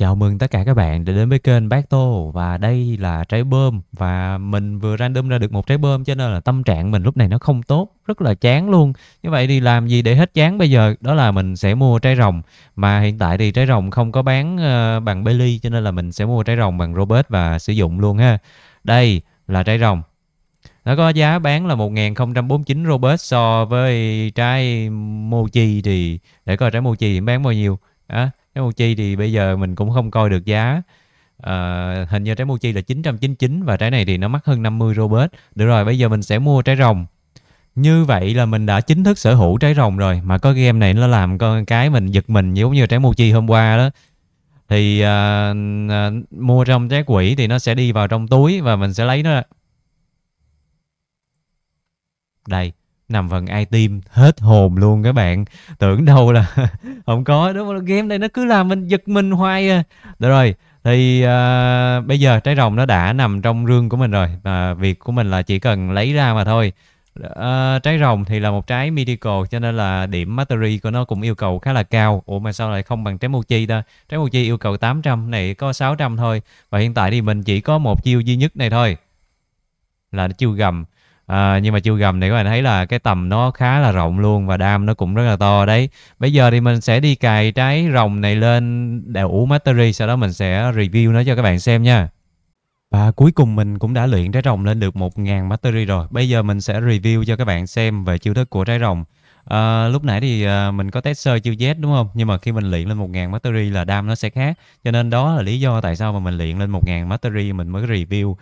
Chào mừng tất cả các bạn đã đến với kênh Bác Tô và đây là trái bơm và mình vừa random ra được một trái bơm cho nên là tâm trạng mình lúc này nó không tốt, rất là chán luôn. Như vậy thì làm gì để hết chán bây giờ? Đó là mình sẽ mua trái rồng mà hiện tại thì trái rồng không có bán uh, bằng Bailey cho nên là mình sẽ mua trái rồng bằng Robert và sử dụng luôn ha. Đây là trái rồng. Nó có giá bán là 1049 Robert so với trái Mochi thì để coi trái Mochi thì bán bao nhiêu. À, trái mochi thì bây giờ mình cũng không coi được giá à, hình như trái mochi là 999 và trái này thì nó mắc hơn 50 robert. được rồi bây giờ mình sẽ mua trái rồng như vậy là mình đã chính thức sở hữu trái rồng rồi mà có game này nó làm con cái mình giật mình giống như trái mochi hôm qua đó thì uh, uh, mua trong trái quỷ thì nó sẽ đi vào trong túi và mình sẽ lấy nó đây nằm phần IT hết hồn luôn các bạn tưởng đâu là không có đúng không game này nó cứ làm mình giật mình hoài à được rồi thì uh, bây giờ trái rồng nó đã nằm trong rương của mình rồi và việc của mình là chỉ cần lấy ra mà thôi uh, trái rồng thì là một trái mythical cho nên là điểm mastery của nó cũng yêu cầu khá là cao ủa mà sao lại không bằng trái mochi ta trái mochi yêu cầu 800 này có 600 thôi và hiện tại thì mình chỉ có một chiêu duy nhất này thôi là chiêu gầm à, nhưng mà chiêu gầm này các bạn thấy là cái tầm nó khá là rộng luôn và đam nó cũng rất là to đấy bây giờ thì mình sẽ đi cài trái rồng này lên đủ mastery sau đó mình sẽ review nó cho các bạn xem nha và cuối cùng mình cũng đã luyện trái rồng lên được 1.000 mastery rồi. Bây giờ mình sẽ review cho các bạn xem về chiêu thức của trái rồng. À, lúc nãy thì à, mình có test sơ chiêu Z đúng không? Nhưng mà khi mình luyện lên 1.000 mastery là đam nó sẽ khác. Cho nên đó là lý do tại sao mà mình luyện lên 1.000 mastery mình mới review.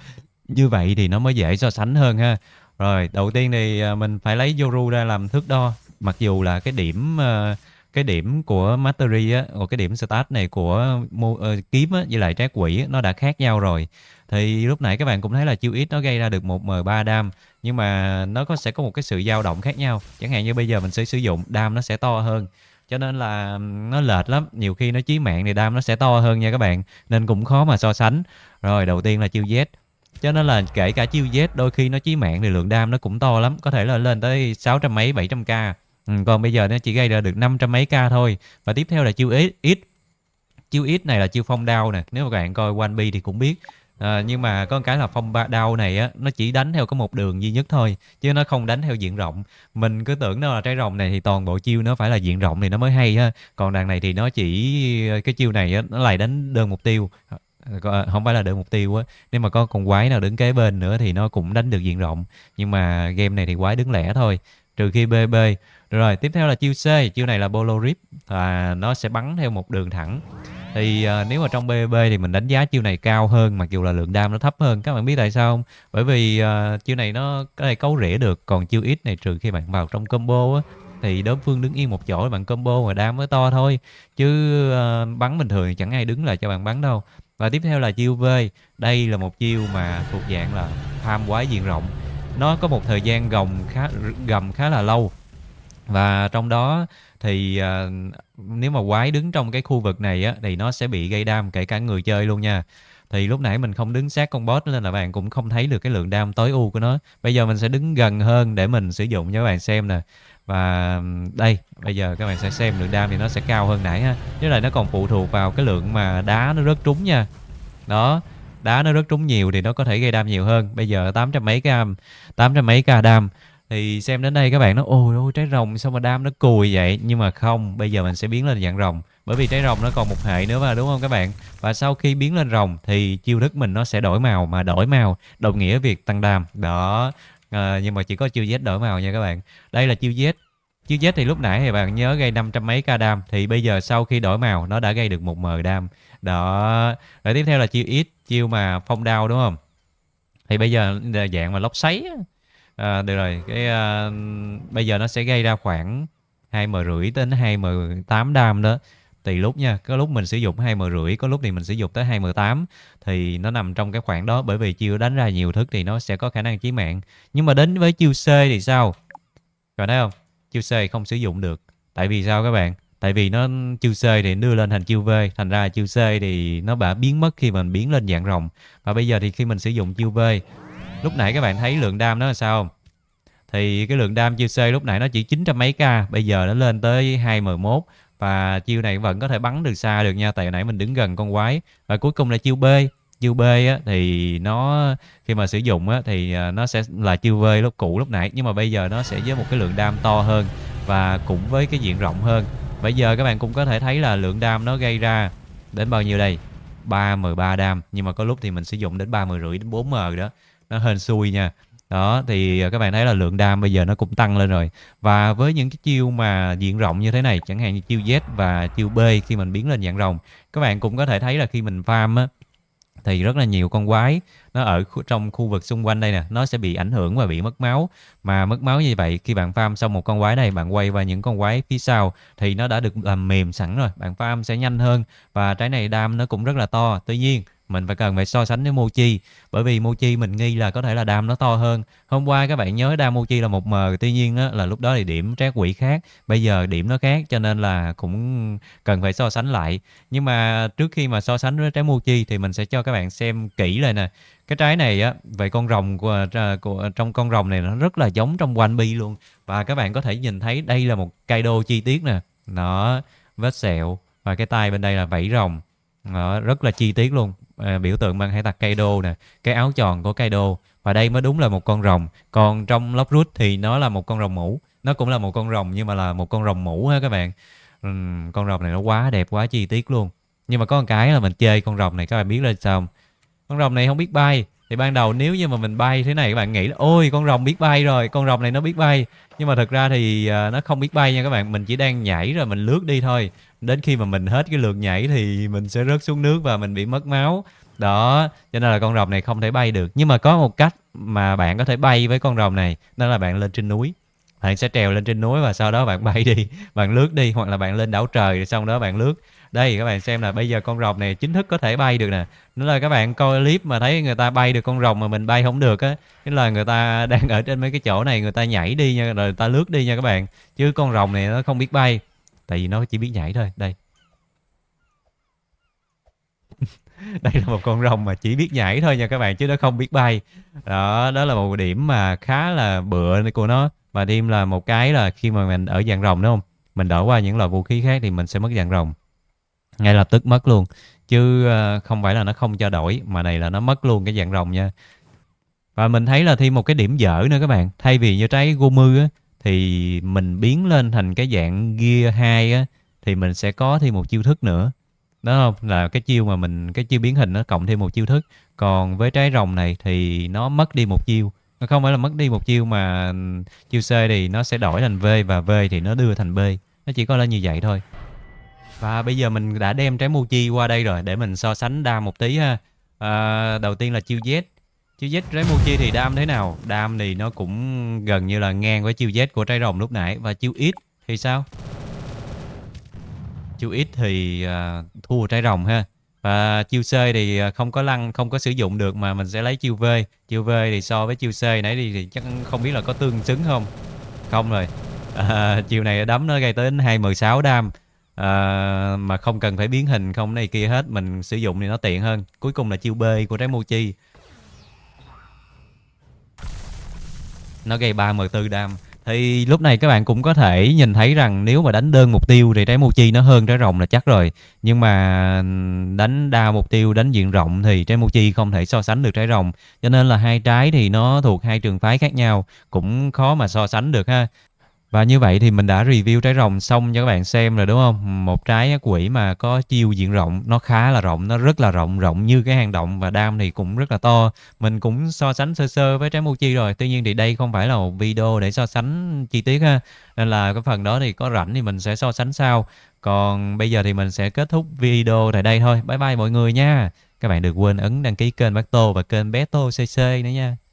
Như vậy thì nó mới dễ so sánh hơn ha. Rồi, đầu tiên thì à, mình phải lấy Yoru ra làm thước đo. Mặc dù là cái điểm à, cái điểm của Mastery á, hoặc cái điểm stat này của ờ, kiếm á, với lại trái quỷ á, nó đã khác nhau rồi. Thì lúc nãy các bạn cũng thấy là chiêu ít nó gây ra được một m 3 đam nhưng mà nó có sẽ có một cái sự dao động khác nhau. Chẳng hạn như bây giờ mình sẽ sử dụng đam nó sẽ to hơn cho nên là nó lệch lắm nhiều khi nó chí mạng thì đam nó sẽ to hơn nha các bạn nên cũng khó mà so sánh rồi đầu tiên là chiêu z cho nên là kể cả chiêu Z đôi khi nó chí mạng thì lượng đam nó cũng to lắm có thể là lên tới 600 mấy 700 k ừ, còn bây giờ nó chỉ gây ra được 500 mấy k thôi và tiếp theo là chiêu ít chiêu ít này là chiêu phong đau nè nếu mà các bạn coi quan Piece thì cũng biết À, nhưng mà có một cái là phong ba đau này á nó chỉ đánh theo có một đường duy nhất thôi chứ nó không đánh theo diện rộng mình cứ tưởng nó là trái rồng này thì toàn bộ chiêu nó phải là diện rộng thì nó mới hay ha còn đằng này thì nó chỉ cái chiêu này á, nó lại đánh đơn mục tiêu không phải là đợi mục tiêu á nếu mà có con quái nào đứng kế bên nữa thì nó cũng đánh được diện rộng nhưng mà game này thì quái đứng lẻ thôi trừ khi bb rồi tiếp theo là chiêu c chiêu này là bolo rip là nó sẽ bắn theo một đường thẳng thì à, nếu mà trong BB thì mình đánh giá chiêu này cao hơn mặc dù là lượng đam nó thấp hơn các bạn biết tại sao không bởi vì à, chiêu này nó có thể cấu rỉa được còn chiêu ít này trừ khi bạn vào trong combo á thì đối phương đứng yên một chỗ bạn combo mà đam mới to thôi chứ à, bắn bình thường thì chẳng ai đứng lại cho bạn bắn đâu và tiếp theo là chiêu V đây là một chiêu mà thuộc dạng là tham quái diện rộng nó có một thời gian gồng khá gầm khá là lâu và trong đó thì uh, nếu mà quái đứng trong cái khu vực này á thì nó sẽ bị gây đam kể cả người chơi luôn nha thì lúc nãy mình không đứng sát con boss nên là bạn cũng không thấy được cái lượng đam tối ưu của nó bây giờ mình sẽ đứng gần hơn để mình sử dụng cho các bạn xem nè và đây bây giờ các bạn sẽ xem lượng đam thì nó sẽ cao hơn nãy ha với lại nó còn phụ thuộc vào cái lượng mà đá nó rất trúng nha đó đá nó rất trúng nhiều thì nó có thể gây đam nhiều hơn bây giờ tám trăm mấy cam tám trăm mấy ca đam thì xem đến đây các bạn nói ôi ôi trái rồng sao mà đam nó cùi vậy nhưng mà không bây giờ mình sẽ biến lên dạng rồng bởi vì trái rồng nó còn một hệ nữa mà đúng không các bạn và sau khi biến lên rồng thì chiêu thức mình nó sẽ đổi màu mà đổi màu đồng nghĩa việc tăng đam đó à, nhưng mà chỉ có chiêu z đổi màu nha các bạn đây là chiêu z chiêu z thì lúc nãy thì bạn nhớ gây 500 mấy ca đam thì bây giờ sau khi đổi màu nó đã gây được một mờ đam đó rồi tiếp theo là chiêu ít chiêu mà phong đao đúng không thì bây giờ dạng mà lóc sấy À, được rồi, cái à, bây giờ nó sẽ gây ra khoảng hai m rưỡi đến hai m tám đam đó. Tùy lúc nha, có lúc mình sử dụng hai m rưỡi, có lúc thì mình sử dụng tới hai m tám thì nó nằm trong cái khoảng đó bởi vì chiêu đánh ra nhiều thức thì nó sẽ có khả năng chí mạng. Nhưng mà đến với chiêu C thì sao? Các thấy không? Chiêu C không sử dụng được. Tại vì sao các bạn? Tại vì nó chiêu C thì đưa lên thành chiêu V, thành ra chiêu C thì nó đã biến mất khi mình biến lên dạng rồng. Và bây giờ thì khi mình sử dụng chiêu V lúc nãy các bạn thấy lượng đam nó là sao không thì cái lượng đam chiêu C lúc nãy nó chỉ 900 mấy k bây giờ nó lên tới 211 và chiêu này vẫn có thể bắn được xa được nha tại hồi nãy mình đứng gần con quái và cuối cùng là chiêu B chiêu B á, thì nó khi mà sử dụng á, thì à, nó sẽ là chiêu V lúc cũ lúc nãy nhưng mà bây giờ nó sẽ với một cái lượng đam to hơn và cũng với cái diện rộng hơn bây giờ các bạn cũng có thể thấy là lượng đam nó gây ra đến bao nhiêu đây 3 đam nhưng mà có lúc thì mình sử dụng đến 30 rưỡi đến 4 m đó nó hên xui nha đó thì à, các bạn thấy là lượng đam bây giờ nó cũng tăng lên rồi và với những cái chiêu mà diện rộng như thế này chẳng hạn như chiêu Z và chiêu B khi mình biến lên dạng rồng các bạn cũng có thể thấy là khi mình farm á thì rất là nhiều con quái nó ở khu, trong khu vực xung quanh đây nè nó sẽ bị ảnh hưởng và bị mất máu mà mất máu như vậy khi bạn farm xong một con quái này bạn quay vào những con quái phía sau thì nó đã được làm mềm sẵn rồi bạn farm sẽ nhanh hơn và trái này đam nó cũng rất là to tuy nhiên mình phải cần phải so sánh với mochi bởi vì mochi mình nghi là có thể là đam nó to hơn hôm qua các bạn nhớ đam mochi là một m tuy nhiên á, là lúc đó thì điểm trác quỷ khác bây giờ điểm nó khác cho nên là cũng cần phải so sánh lại nhưng mà trước khi mà so sánh với trái mochi thì mình sẽ cho các bạn xem kỹ lại nè cái trái này á về con rồng của, à, của à, trong con rồng này nó rất là giống trong quanh bi luôn và các bạn có thể nhìn thấy đây là một cây đô chi tiết nè nó vết sẹo và cái tay bên đây là vảy rồng đó, rất là chi tiết luôn À, biểu tượng bằng hải tặc Kaido nè cái áo tròn của Kaido và đây mới đúng là một con rồng còn trong Love Root thì nó là một con rồng mũ nó cũng là một con rồng nhưng mà là một con rồng mũ ha các bạn uhm, con rồng này nó quá đẹp quá chi tiết luôn nhưng mà có một cái là mình chơi con rồng này các bạn biết là sao không? con rồng này không biết bay thì ban đầu nếu như mà mình bay thế này các bạn nghĩ là ôi con rồng biết bay rồi con rồng này nó biết bay nhưng mà thật ra thì uh, nó không biết bay nha các bạn mình chỉ đang nhảy rồi mình lướt đi thôi đến khi mà mình hết cái lượt nhảy thì mình sẽ rớt xuống nước và mình bị mất máu đó cho nên là con rồng này không thể bay được nhưng mà có một cách mà bạn có thể bay với con rồng này đó là bạn lên trên núi bạn sẽ trèo lên trên núi và sau đó bạn bay đi bạn lướt đi hoặc là bạn lên đảo trời xong đó bạn lướt đây các bạn xem là bây giờ con rồng này chính thức có thể bay được nè nó là các bạn coi clip mà thấy người ta bay được con rồng mà mình bay không được á tức là người ta đang ở trên mấy cái chỗ này người ta nhảy đi nha rồi người ta lướt đi nha các bạn chứ con rồng này nó không biết bay tại vì nó chỉ biết nhảy thôi đây đây là một con rồng mà chỉ biết nhảy thôi nha các bạn chứ nó không biết bay đó đó là một điểm mà khá là bựa của nó và thêm là một cái là khi mà mình ở dạng rồng đúng không mình đổi qua những loại vũ khí khác thì mình sẽ mất dạng rồng ngay lập tức mất luôn chứ ờ, không phải là nó không cho đổi mà này là nó mất luôn cái dạng rồng nha và mình thấy là thêm một cái điểm dở nữa các bạn thay vì như trái gomu á thì mình biến lên thành cái dạng gear hai á thì mình sẽ có thêm một chiêu thức nữa đó là cái chiêu mà mình cái chiêu biến hình nó cộng thêm một chiêu thức còn với trái rồng này thì nó mất đi một chiêu nó không phải là mất đi một chiêu mà chiêu C thì nó sẽ đổi thành V và V thì nó đưa thành B nó chỉ có là như vậy thôi và bây giờ mình đã đem trái Mochi qua đây rồi để mình so sánh đa một tí ha à, đầu tiên là chiêu Z chiêu Z Remochi thì đam thế nào? Đam thì nó cũng gần như là ngang với chiêu Z của trái rồng lúc nãy và chiêu ít thì sao? Chiêu ít thì uh, thua trái rồng ha. Và chiêu C thì à, không có lăng không có sử dụng được mà mình sẽ lấy chiêu V. Chiêu V thì so với chiêu C nãy thì, thì chắc không biết là có tương xứng không. Không rồi. À, chiều này đấm nó gây tới 216 đam à, mà không cần phải biến hình không này kia hết mình sử dụng thì nó tiện hơn cuối cùng là chiêu B của trái chi nó gây 34 đam thì lúc này các bạn cũng có thể nhìn thấy rằng nếu mà đánh đơn mục tiêu thì trái mochi nó hơn trái rồng là chắc rồi nhưng mà đánh đa mục tiêu đánh diện rộng thì trái mochi không thể so sánh được trái rồng cho nên là hai trái thì nó thuộc hai trường phái khác nhau cũng khó mà so sánh được ha và như vậy thì mình đã review trái rồng xong cho các bạn xem rồi đúng không? Một trái quỷ mà có chiều diện rộng, nó khá là rộng, nó rất là rộng, rộng như cái hang động và đam thì cũng rất là to. Mình cũng so sánh sơ sơ với trái mochi rồi. Tuy nhiên thì đây không phải là một video để so sánh chi tiết ha. Nên là cái phần đó thì có rảnh thì mình sẽ so sánh sau. Còn bây giờ thì mình sẽ kết thúc video tại đây thôi. Bye bye mọi người nha. Các bạn đừng quên ấn đăng ký kênh Bác Tô và kênh Bé Tô CC nữa nha.